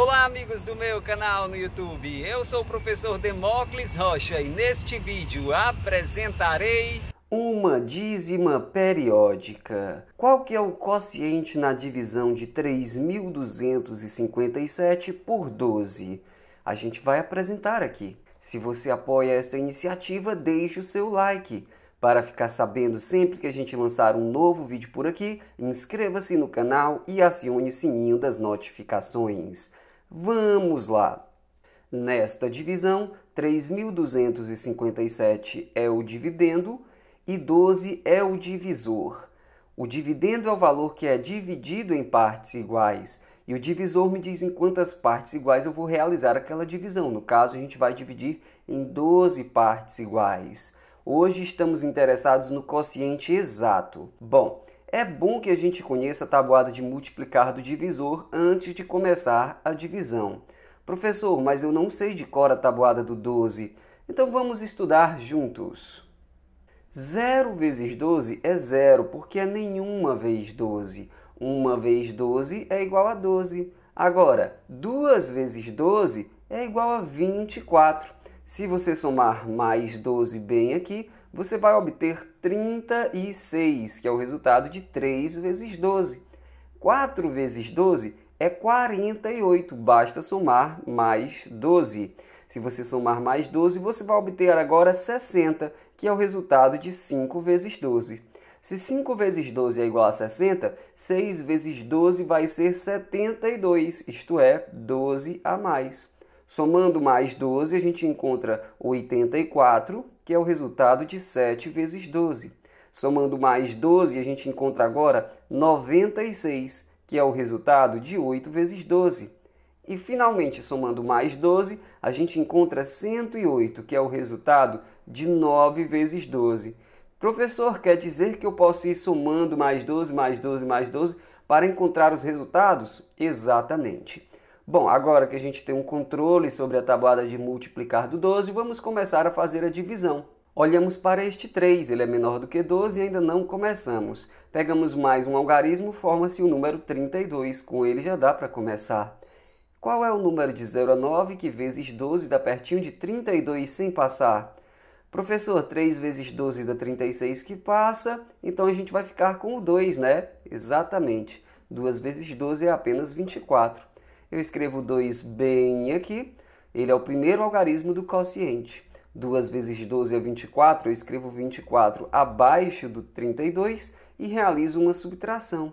Olá amigos do meu canal no YouTube, eu sou o professor Demócles Rocha e neste vídeo apresentarei uma dízima periódica. Qual que é o quociente na divisão de 3.257 por 12? A gente vai apresentar aqui. Se você apoia esta iniciativa, deixe o seu like. Para ficar sabendo sempre que a gente lançar um novo vídeo por aqui, inscreva-se no canal e acione o sininho das notificações. Vamos lá! Nesta divisão, 3.257 é o dividendo e 12 é o divisor. O dividendo é o valor que é dividido em partes iguais e o divisor me diz em quantas partes iguais eu vou realizar aquela divisão. No caso, a gente vai dividir em 12 partes iguais. Hoje estamos interessados no quociente exato. Bom, é bom que a gente conheça a tabuada de multiplicar do divisor antes de começar a divisão. Professor, mas eu não sei de cor a tabuada do 12. Então vamos estudar juntos. 0 vezes 12 é zero, porque é nenhuma vez 12. Uma vez 12 é igual a 12. Agora, 2 vezes 12 é igual a 24. Se você somar mais 12 bem aqui, você vai obter 36, que é o resultado de 3 vezes 12. 4 vezes 12 é 48, basta somar mais 12. Se você somar mais 12, você vai obter agora 60, que é o resultado de 5 vezes 12. Se 5 vezes 12 é igual a 60, 6 vezes 12 vai ser 72, isto é, 12 a mais. Somando mais 12, a gente encontra 84, que é o resultado de 7 vezes 12. Somando mais 12, a gente encontra agora 96, que é o resultado de 8 vezes 12. E finalmente, somando mais 12, a gente encontra 108, que é o resultado de 9 vezes 12. Professor, quer dizer que eu posso ir somando mais 12, mais 12, mais 12 para encontrar os resultados? Exatamente. Bom, agora que a gente tem um controle sobre a tabuada de multiplicar do 12, vamos começar a fazer a divisão. Olhamos para este 3, ele é menor do que 12 e ainda não começamos. Pegamos mais um algarismo, forma-se o número 32, com ele já dá para começar. Qual é o número de 0 a 9 que vezes 12 dá pertinho de 32 sem passar? Professor, 3 vezes 12 dá 36 que passa, então a gente vai ficar com o 2, né? Exatamente. 2 vezes 12 é apenas 24 eu escrevo 2 bem aqui. Ele é o primeiro algarismo do quociente. 2 vezes 12 é 24, eu escrevo 24 abaixo do 32 e realizo uma subtração.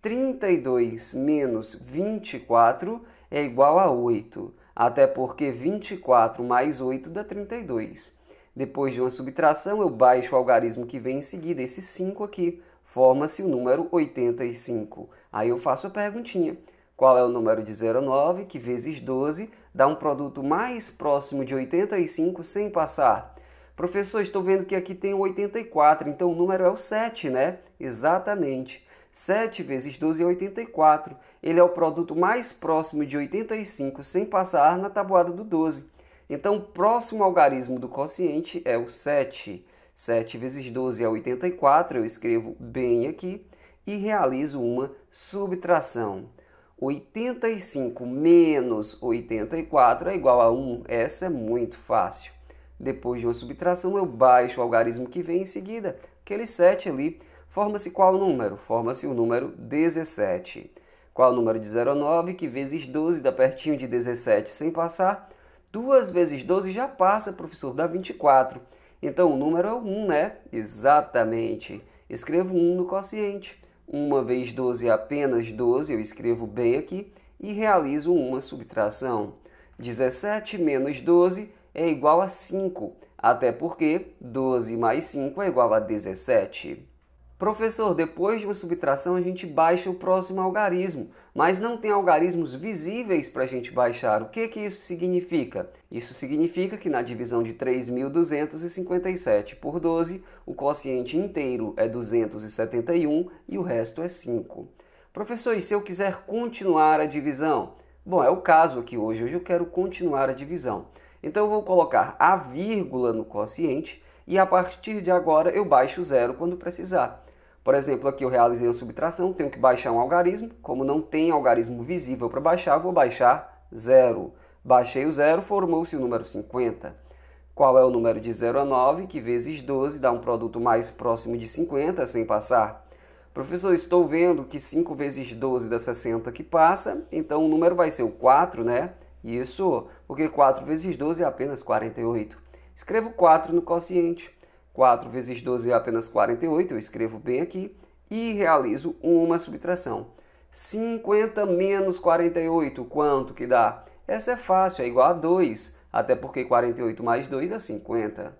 32 menos 24 é igual a 8, até porque 24 mais 8 dá 32. Depois de uma subtração, eu baixo o algarismo que vem em seguida, esse 5 aqui, forma-se o número 85. Aí eu faço a perguntinha qual é o número de 09, que vezes 12 dá um produto mais próximo de 85 sem passar. Professor, estou vendo que aqui tem 84, então o número é o 7, né? Exatamente. 7 vezes 12 é 84. Ele é o produto mais próximo de 85 sem passar na tabuada do 12. Então, o próximo algarismo do quociente é o 7. 7 vezes 12 é 84, eu escrevo bem aqui e realizo uma subtração. 85 menos 84 é igual a 1. Essa é muito fácil. Depois de uma subtração, eu baixo o algarismo que vem em seguida. Aquele 7 ali, forma-se qual número? Forma-se o número 17. Qual o número de 0 a 9, que vezes 12 dá pertinho de 17 sem passar? 2 vezes 12 já passa, professor, dá 24. Então o número é 1, né? Exatamente. Escrevo 1 no quociente. 1 vezes 12 é apenas 12, eu escrevo bem aqui, e realizo uma subtração. 17 menos 12 é igual a 5, até porque 12 mais 5 é igual a 17. Professor, depois de uma subtração a gente baixa o próximo algarismo, mas não tem algarismos visíveis para a gente baixar. O que, que isso significa? Isso significa que na divisão de 3.257 por 12, o quociente inteiro é 271 e o resto é 5. Professor, e se eu quiser continuar a divisão? Bom, é o caso aqui hoje, hoje eu quero continuar a divisão. Então eu vou colocar a vírgula no quociente e a partir de agora eu baixo zero quando precisar. Por exemplo, aqui eu realizei uma subtração, tenho que baixar um algarismo. Como não tem algarismo visível para baixar, vou baixar zero. Baixei o zero, formou-se o número 50. Qual é o número de 0 a 9, que vezes 12 dá um produto mais próximo de 50, sem passar? Professor, estou vendo que 5 vezes 12 dá 60 que passa, então o número vai ser o 4, né? Isso, porque 4 vezes 12 é apenas 48. Escrevo 4 no quociente. 4 vezes 12 é apenas 48, eu escrevo bem aqui, e realizo uma subtração. 50 menos 48, quanto que dá? Essa é fácil, é igual a 2, até porque 48 mais 2 dá 50.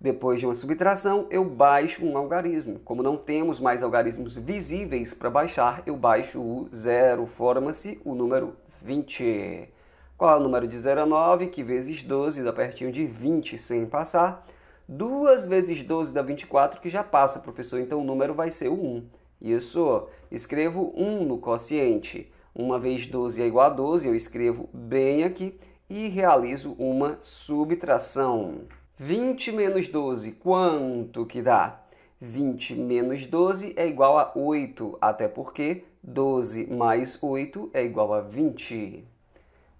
Depois de uma subtração, eu baixo um algarismo. Como não temos mais algarismos visíveis para baixar, eu baixo o zero, forma-se o número 20. Qual é o número de 0 a 9, que vezes 12 dá pertinho de 20 sem passar. 2 vezes 12 dá 24, que já passa, professor, então o número vai ser o 1. Isso, escrevo 1 no quociente. 1 vezes 12 é igual a 12, eu escrevo bem aqui e realizo uma subtração. 20 menos 12, quanto que dá? 20 menos 12 é igual a 8, até porque 12 mais 8 é igual a 20.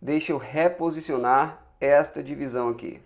Deixa eu reposicionar esta divisão aqui.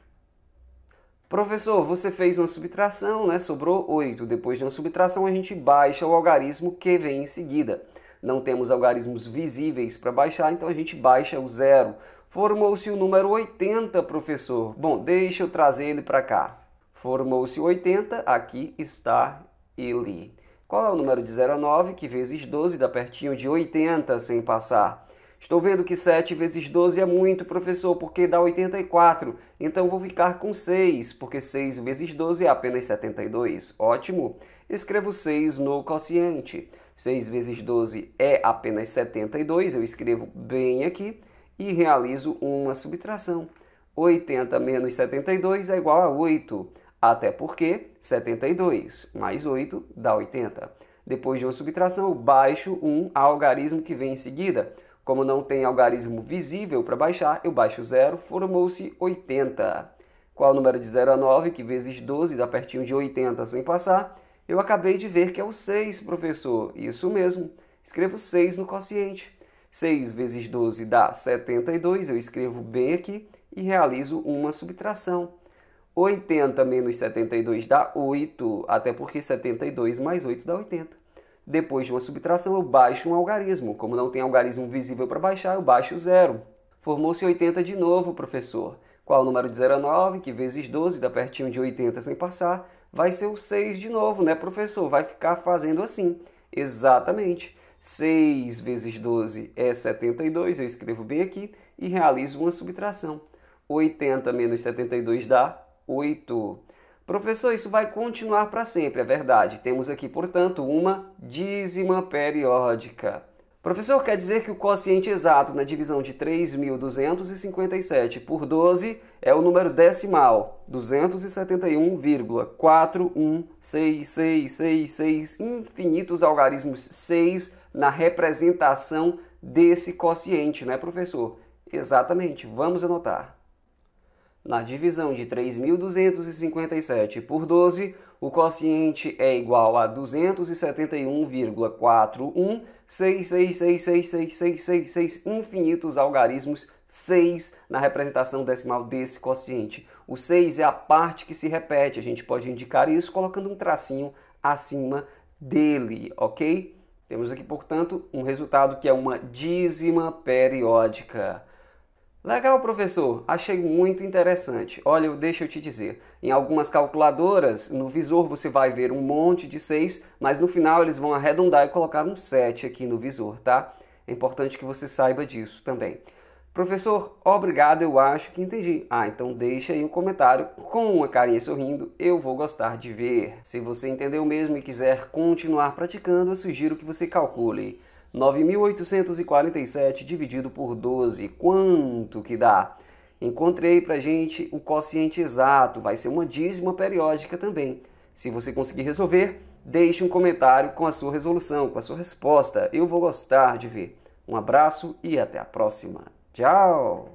Professor, você fez uma subtração, né? sobrou 8. Depois de uma subtração, a gente baixa o algarismo que vem em seguida. Não temos algarismos visíveis para baixar, então a gente baixa o zero. Formou-se o número 80, professor. Bom, deixa eu trazer ele para cá. Formou-se 80, aqui está ele. Qual é o número de 0 a 9, que vezes 12 dá pertinho de 80 sem passar? Estou vendo que 7 vezes 12 é muito, professor, porque dá 84. Então vou ficar com 6, porque 6 vezes 12 é apenas 72. Ótimo! Escrevo 6 no quociente. 6 vezes 12 é apenas 72, eu escrevo bem aqui e realizo uma subtração. 80 menos 72 é igual a 8, até porque 72 mais 8 dá 80. Depois de uma subtração, baixo um algarismo que vem em seguida. Como não tem algarismo visível para baixar, eu baixo 0, formou-se 80. Qual o número de 0 a 9, que vezes 12 dá pertinho de 80 sem passar? Eu acabei de ver que é o 6, professor. Isso mesmo. Escrevo 6 no quociente. 6 vezes 12 dá 72, eu escrevo bem aqui e realizo uma subtração. 80 menos 72 dá 8, até porque 72 mais 8 dá 80. Depois de uma subtração, eu baixo um algarismo. Como não tem algarismo visível para baixar, eu baixo zero. Formou-se 80 de novo, professor. Qual o número de 0 a 9, que vezes 12 dá pertinho de 80 sem passar, vai ser o 6 de novo, né, professor? Vai ficar fazendo assim. Exatamente. 6 vezes 12 é 72, eu escrevo bem aqui, e realizo uma subtração. 80 menos 72 dá 8. Professor, isso vai continuar para sempre, é verdade. Temos aqui, portanto, uma dízima periódica. Professor, quer dizer que o quociente exato na divisão de 3.257 por 12 é o número decimal, 271,416666, infinitos algarismos 6 na representação desse quociente, né, professor? Exatamente, vamos anotar. Na divisão de 3.257 por 12, o quociente é igual a 271,416666666 infinitos algarismos 6 na representação decimal desse quociente. O 6 é a parte que se repete, a gente pode indicar isso colocando um tracinho acima dele, ok? Temos aqui, portanto, um resultado que é uma dízima periódica. Legal, professor. Achei muito interessante. Olha, deixa eu te dizer. Em algumas calculadoras, no visor você vai ver um monte de 6, mas no final eles vão arredondar e colocar um 7 aqui no visor, tá? É importante que você saiba disso também. Professor, obrigado, eu acho que entendi. Ah, então deixa aí um comentário com uma carinha sorrindo, eu vou gostar de ver. Se você entendeu mesmo e quiser continuar praticando, eu sugiro que você calcule 9.847 dividido por 12, quanto que dá? Encontrei para gente o quociente exato, vai ser uma dízima periódica também. Se você conseguir resolver, deixe um comentário com a sua resolução, com a sua resposta. Eu vou gostar de ver. Um abraço e até a próxima. Tchau!